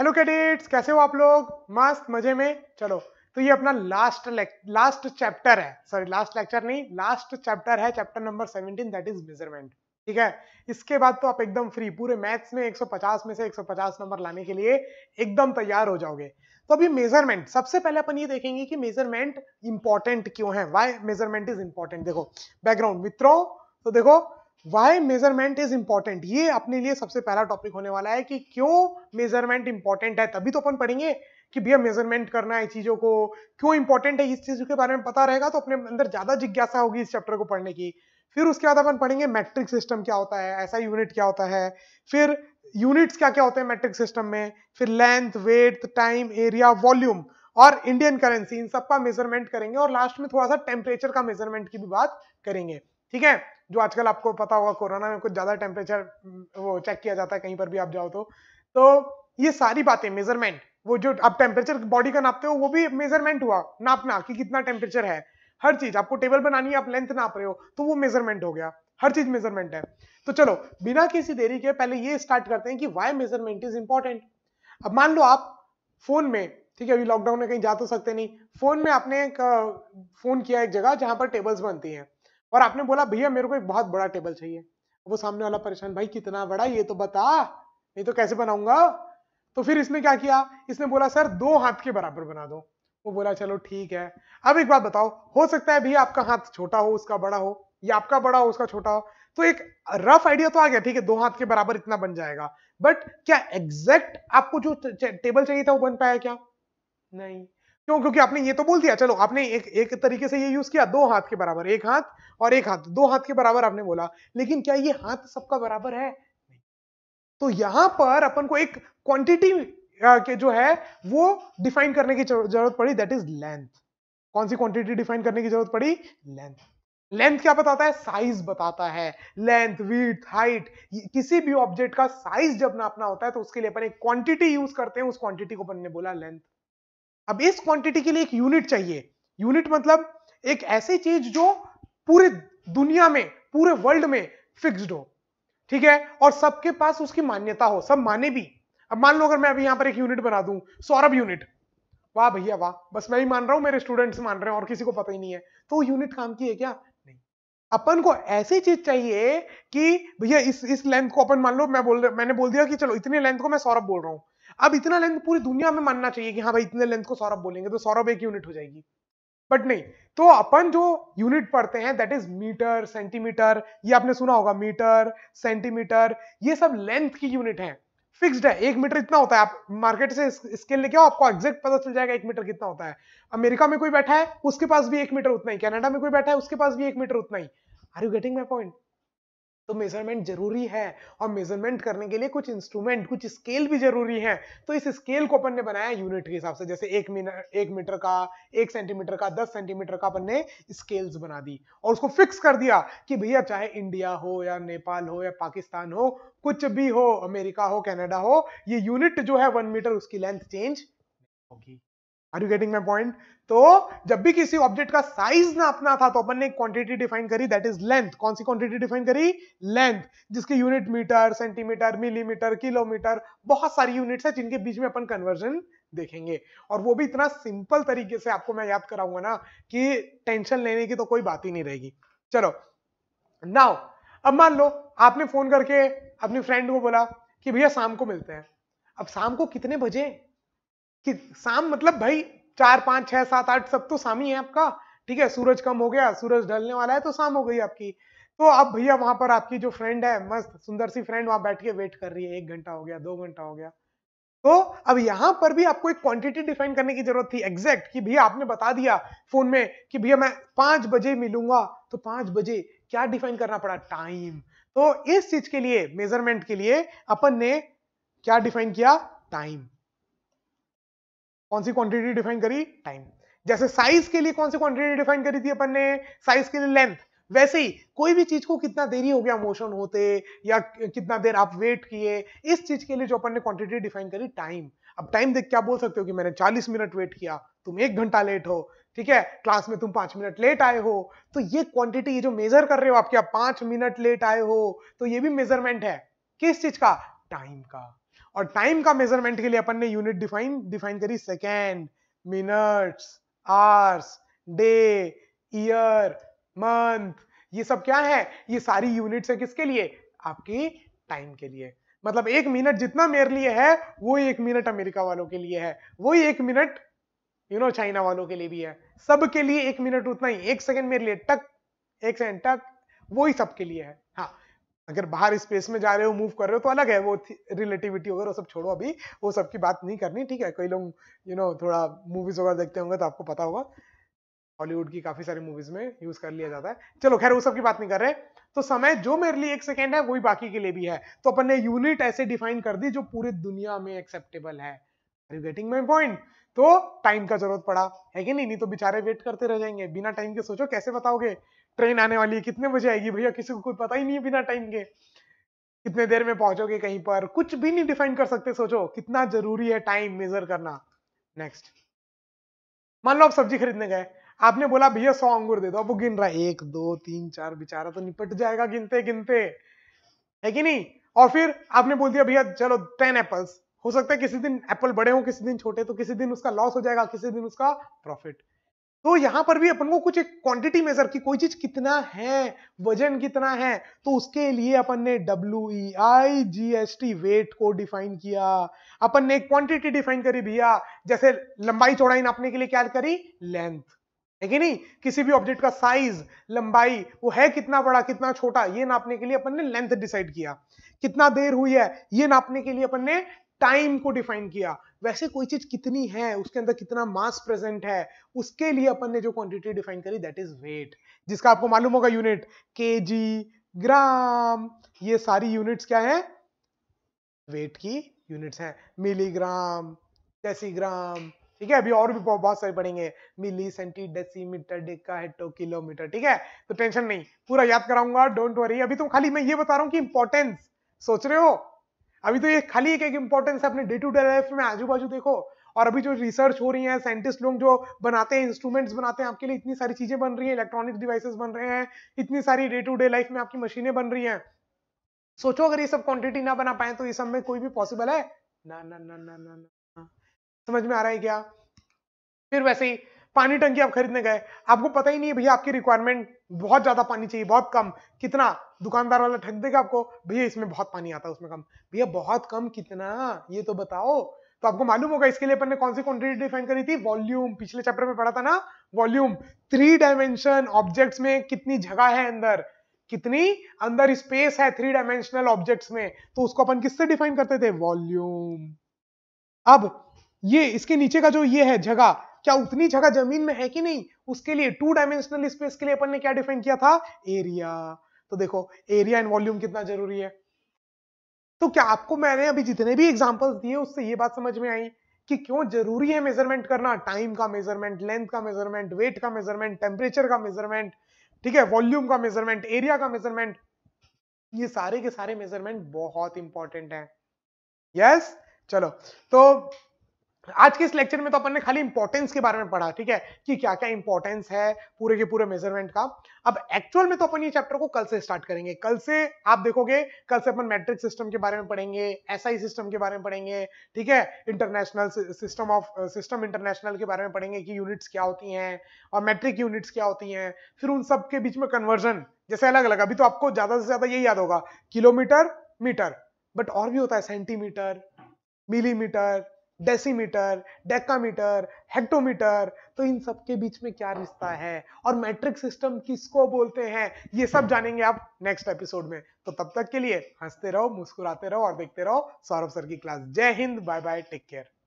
Hello cadets कैसे हो आप लोग मस्त मजे में चलो तो ये अपना लास्ट लास्ट चैप्टर है सॉरी लास्ट लेक्चर नहीं लास्ट चैप्टर है chapter number 17 that is measurement ठीक है इसके बाद तो आप एकदम फ्री पूरे मैथ्स में 150 में से 150 नंबर लाने के लिए एकदम तैयार हो जाओगे तो अभी मेजरमेंट सबसे पहले अपन ये देखेंगे कि मेजरमेंट इंपॉर्टेंट क्यों है वाई मेजरमेंट इज इंपॉर्टेंट देखो बैकग्राउंड मित्रों तो देखो वाई मेजरमेंट इज इंपॉर्टेंट ये अपने लिए सबसे पहला टॉपिक होने वाला है कि क्यों मेजरमेंट इंपॉर्टेंट है तभी तो अपन पढ़ेंगे कि भैया मेजरमेंट करना है चीज़ों को क्यों इंपॉर्टेंट है इस चीज़ के बारे में पता रहेगा तो अपने अंदर ज़्यादा जिज्ञासा होगी इस चैप्टर को पढ़ने की फिर उसके बाद अपन पढ़ेंगे मैट्रिक सिस्टम क्या होता है ऐसा यूनिट क्या होता है फिर यूनिट्स क्या क्या होते हैं मैट्रिक सिस्टम में फिर length weight time area volume और इंडियन करेंसी इन सब का मेजरमेंट करेंगे और लास्ट में थोड़ा सा टेम्परेचर का मेजरमेंट की भी बात करेंगे ठीक है जो आजकल आपको पता होगा कोरोना में कुछ ज़्यादा टेम्परेचर हम्म, वो चेक किया जाता है कहीं पर भी आप जाओ तो तो ये सारी बातें मेजरमेंट वो जो आप टेम्परेचर बॉडी का नापते हो वो भी मेजरमेंट हुआ नापना कि कितना टेम्परेचर है हर चीज आपको टेबल बनानी है आप लेंथ नाप रहे हो तो वो मेजरमेंट हो गया हर चीज मेजरमेंट है तो चलो बिना किसी देरी के पहले ये स्टार्ट करते हैं कि वाई मेजरमेंट इज इंपॉर्टेंट अब मान लो आप फोन में ठीक है अभी लॉकडाउन में कहीं जा तो सकते नहीं फोन में आपने एक फोन किया एक जगह जहां पर टेबल्स बनती हैं और आपने बोला भैया मेरे को एक बहुत बड़ा टेबल चाहिए वो सामने वाला परेशान भाई कितना बड़ा ये तो बता नहीं तो कैसे बनाऊंगा तो फिर इसने क्या किया इसने बोला सर दो हाथ के बराबर बना दो वो बोला चलो ठीक है अब एक बात बताओ हो सकता है भैया आपका हाथ छोटा हो उसका बड़ा हो या आपका बड़ा हो उसका छोटा हो तो एक रफ आइडिया तो आ गया ठीक है दो हाथ के बराबर इतना बन जाएगा बट क्या एग्जैक्ट आपको जो टेबल चाहिए था वो बन पाया क्या नहीं क्यों क्योंकि आपने ये तो बोल दिया चलो आपने एक एक तरीके से ये यूज किया दो हाथ के बराबर एक हाथ और एक हाथ दो हाथ के बराबर आपने बोला लेकिन क्या ये हाथ सबका बराबर है तो यहां पर अपन को एक क्वांटिटी के जो है वो डिफाइन करने की जरूरत पड़ी दैट इज लेंथ कौन सी क्वांटिटी डिफाइन करने की जरूरत पड़ी लेंथ लेंथ क्या बताता है साइज बताता है लेंथ वीथ हाइट किसी भी ऑब्जेक्ट का साइज जब नापना होता है तो उसके लिए अपन एक क्वांटिटी यूज करते हैं उस क्वांटिटी को अपन ने बोला लेंथ अब इस क्वांटिटी के लिए एक यूनिट चाहिए यूनिट मतलब एक ऐसी चीज जो पूरे दुनिया में पूरे वर्ल्ड में फिक्स्ड हो ठीक है और सबके पास उसकी मान्यता हो सब माने भी अब मान लो अगर मैं अभी यहां पर एक यूनिट बना दूं सौरभ यूनिट वाह भैया वाह बस मैं ही मान रहा हूं मेरे स्टूडेंट्स मान रहे हैं और किसी को पता ही नहीं है तो यूनिट काम की है क्या नहीं अपन को ऐसी चीज चाहिए कि भैया इस इस लेंथ को अपन मान लो मैं बोल मैंने बोल दिया कि चलो इतनी लेंथ को मैं सौरभ बोल रहा हूं अब इतना लेंथ पूरी दुनिया में मानना चाहिए कि हाँ भाई इतने लेंथ को सौरभ बोलेंगे तो सौरभ एक यूनिट हो जाएगी बट नहीं तो अपन जो यूनिट पढ़ते हैं दैट इज मीटर सेंटीमीटर ये आपने सुना होगा मीटर सेंटीमीटर ये सब लेंथ की यूनिट है फिक्स्ड है एक मीटर इतना होता है आप मार्केट से स्केल लेके आओ आपको एग्जैक्ट पता चल जाएगा एक मीटर कितना होता है अमेरिका में कोई बैठा है उसके पास भी एक मीटर उतना ही कनाडा में कोई बैठा है उसके पास भी एक मीटर उतना ही are you getting my point तो मेजरमेंट जरूरी है और मेजरमेंट करने के लिए कुछ इंस्ट्रूमेंट कुछ स्केल भी जरूरी है तो इस स्केल को अपन ने बनाया यूनिट के हिसाब से जैसे एक मिनट एक मीटर का एक सेंटीमीटर का दस सेंटीमीटर का अपन ने स्केल्स बना दी और उसको फिक्स कर दिया कि भैया चाहे इंडिया हो या नेपाल हो या पाकिस्तान हो कुछ भी हो अमेरिका हो कैनेडा हो ये यूनिट जो है वन मीटर उसकी लेंथ चेंज होगी are you getting my point तो जब भी किसी ऑब्जेक्ट का साइज नापना था तो अपन ने क्वांटिटी डिफाइन करी दैट इज लेंथ कौन सी क्वांटिटी डिफाइन करी लेंथ जिसकी unit metre centimetre millimetre kilometre बहुत सारी यूनिट्स है जिनके बीच में अपन कन्वर्जन देखेंगे और वो भी इतना सिंपल तरीके से आपको मैं याद कराऊंगा ना कि टेंशन लेने की तो कोई बात ही नहीं रहेगी चलो नाउ अब मान लो आपने फोन करके अपनी फ्रेंड को बोला कि भैया शाम को मिलते हैं अब शाम को कितने बजे कि शाम मतलब भाई चार पांच छह सात आठ सब तो शाम ही है आपका ठीक है सूरज कम हो गया सूरज ढलने वाला है तो शाम हो गई आपकी तो अब आप भैया वहां पर आपकी जो फ्रेंड है मस्त सुंदर सी फ्रेंड वहां बैठ के वेट कर रही है एक घंटा हो गया दो घंटा हो गया तो अब यहाँ पर भी आपको एक क्वांटिटी डिफाइन करने की जरूरत थी एग्जैक्ट कि भैया आपने बता दिया फोन में कि भैया मैं पांच बजे मिलूंगा तो पांच बजे क्या डिफाइन करना पड़ा टाइम तो इस चीज के लिए मेजरमेंट के लिए अपन ने क्या डिफाइन किया टाइम कौन सी क्वांटिटी डिफाइन करी टाइम जैसे साइज के लिए कौन सी क्वांटिटी डिफाइन करी थी अपन ने साइज के लिए लेंथ वैसे ही कोई भी चीज को कितना देरी हो गया मोशन होते या कितना देर आप वेट किए इस चीज के लिए जो अपन ने क्वांटिटी डिफाइन करी टाइम अब टाइम देख क्या बोल सकते हो कि मैंने 40 मिनट वेट किया तुम एक घंटा लेट हो ठीक है क्लास में तुम पांच मिनट लेट आए हो तो ये क्वांटिटी ये जो मेजर कर रहे हो आप क्या पांच मिनट लेट आए हो तो ये भी मेजरमेंट है किस चीज का टाइम का और टाइम का मेजरमेंट के लिए अपन ने यूनिट डिफाइन डिफाइन करी second minutes hours day year month ये सब क्या है ये सारी यूनिट्स है किसके लिए आपकी टाइम के लिए मतलब एक मिनट जितना मेरे लिए है वो एक मिनट अमेरिका वालों के लिए है वही एक मिनट यू नो चाइना वालों के लिए भी है सबके लिए एक मिनट उतना ही एक सेकंड मेरे लिए टक एक सेकंड टक वो ही सबके लिए है अगर बाहर स्पेस में जा रहे हो मूव कर रहे हो तो अलग है वो रिलेटिविटी वगैरह सब छोड़ो अभी वो सब की बात नहीं करनी ठीक है कई लोग यू नो थोड़ा मूवीज वगैरह देखते होंगे तो आपको पता होगा हॉलीवुड की काफी सारी मूवीज में यूज कर लिया जाता है चलो खैर वो सब की बात नहीं कर रहे तो समय जो मेरे लिए एक सेकेंड है वही बाकी के लिए भी है तो अपन ने यूनिट ऐसे डिफाइन कर दी जो पूरी दुनिया में एक्सेप्टेबल है are you getting my point तो टाइम का जरूरत पड़ा है कि नहीं नहीं तो बेचारे वेट करते रह जाएंगे बिना टाइम के सोचो कैसे बताओगे ट्रेन आने वाली है कितने बजे आएगी भैया किसी को कोई पता ही नहीं है बिना टाइम के कितने देर में पहुंचोगे कहीं पर कुछ भी नहीं डिफाइन कर सकते सोचो कितना जरूरी है टाइम मेजर करना नेक्स्ट मान लो आप सब्जी खरीदने गए आपने बोला भैया सौ अंगूर दे दो वो गिन रहा है एक दो तीन चार बेचारा तो निपट जाएगा गिनते गिनते है कि नहीं और फिर आपने बोल दिया भैया चलो टेन एप्पल्स हो सकता है किसी दिन एप्पल बड़े हो किसी दिन छोटे तो किसी दिन उसका लॉस हो जाएगा किसी दिन उसका प्रॉफिट तो यहां पर भी अपन को कुछ एक क्वांटिटी मेजर की कोई चीज कितना है वजन कितना है तो उसके लिए अपन ने W I G S T weight को डिफाइन किया अपन ने एक क्वांटिटी डिफाइन करी भैया जैसे लंबाई चौड़ाई नापने के लिए क्या करी लेंथ है कि नहीं किसी भी ऑब्जेक्ट का साइज लंबाई वो है कितना बड़ा कितना छोटा ये नापने के लिए अपन ने लेंथ डिसाइड किया कितना देर हुई है ये नापने के लिए अपन ने टाइम को डिफाइन किया वैसे कोई चीज कितनी है उसके अंदर कितना मास प्रेजेंट है उसके लिए अपन ने जो क्वांटिटी डिफाइन करी दैट इज वेट जिसका आपको मालूम होगा यूनिट के ग्राम ये सारी यूनिट्स क्या है वेट की यूनिट्स हैं मिलीग्राम डेसीग्राम ठीक है अभी और भी बहुत सारे पढ़ेंगे milli centi decimetre deca hecto kilometre ठीक है तो टेंशन नहीं पूरा याद कराऊंगा डोंट वरी अभी तुम तो खाली मैं ये बता रहा हूँ कि इंपॉर्टेंस सोच रहे हो अभी तो ये खाली एक इंपॉर्टेंस है अपने डे टू डे लाइफ में आजू बाजू देखो और अभी जो रिसर्च हो रही है साइंटिस्ट लोग जो बनाते हैं इंस्ट्रूमेंट्स बनाते हैं आपके लिए इतनी सारी चीजें बन रही है इलेक्ट्रॉनिक डिवाइसेस बन रहे हैं इतनी सारी डे टू डे लाइफ में आपकी मशीनें बन रही हैं सोचो अगर ये सब क्वांटिटी ना बना पाए तो ये सब में कोई भी पॉसिबल है ना ना ना ना ना, ना, ना। समझ में आ रहा है क्या फिर वैसे ही पानी टंकी आप खरीदने गए आपको पता ही नहीं है भैया आपकी रिक्वायरमेंट बहुत ज्यादा पानी चाहिए बहुत कम कितना दुकानदार वाला ठग देगा आपको भैया इसमें बहुत पानी आता है उसमें कम भैया बहुत कम कितना ये तो बताओ तो आपको मालूम होगा इसके लिए अपन ने कौन सी क्वांटिटी डिफाइन करी थी वॉल्यूम पिछले चैप्टर में पढ़ा था ना वॉल्यूम थ्री डायमेंशन ऑब्जेक्ट्स में कितनी जगह है अंदर कितनी अंदर स्पेस है थ्री डायमेंशनल ऑब्जेक्ट्स में तो उसको अपन किससे डिफाइन करते थे वॉल्यूम अब ये इसके नीचे का जो ये है जगह क्या उतनी जगह जमीन में है कि नहीं उसके लिए टू डायमेंशनल स्पेस के लिए अपन ने क्या डिफाइन किया था एरिया तो देखो एरिया एंड वॉल्यूम कितना जरूरी है तो क्या आपको मैंने अभी जितने भी एग्जाम्पल दिए उससे ये बात समझ में आई कि क्यों जरूरी है मेजरमेंट करना टाइम का मेजरमेंट लेंथ का मेजरमेंट वेट का मेजरमेंट टेम्परेचर का मेजरमेंट ठीक है वॉल्यूम का मेजरमेंट एरिया का मेजरमेंट ये सारे के सारे मेजरमेंट बहुत इंपॉर्टेंट है यस yes? चलो तो आज के इस लेक्चर में तो अपन ने खाली इंपॉर्टेंस के बारे में पढ़ा ठीक है कि क्या क्या इंपॉर्टेंस है पूरे के पूरे मेजरमेंट का अब एक्चुअल में तो अपन ये चैप्टर को कल से स्टार्ट करेंगे कल से आप देखोगे कल से अपन मैट्रिक सिस्टम के बारे में पढ़ेंगे एसआई सिस्टम के बारे में पढ़ेंगे ठीक है international system of system international के बारे में पढ़ेंगे कि यूनिट्स क्या होती हैं और मैट्रिक यूनिट्स क्या होती हैं फिर उन सब के बीच में कन्वर्जन जैसे अलग अलग अभी तो आपको ज्यादा से ज्यादा यही याद होगा किलोमीटर मीटर बट और भी होता है centimetre millimetre decimetre decametre hectometre तो इन सब के बीच में क्या रिश्ता है और मैट्रिक सिस्टम किसको बोलते हैं ये सब जानेंगे आप नेक्स्ट एपिसोड में तो तब तक के लिए हंसते रहो मुस्कुराते रहो और देखते रहो सौरभ सर की क्लास जय Hind bye bye take care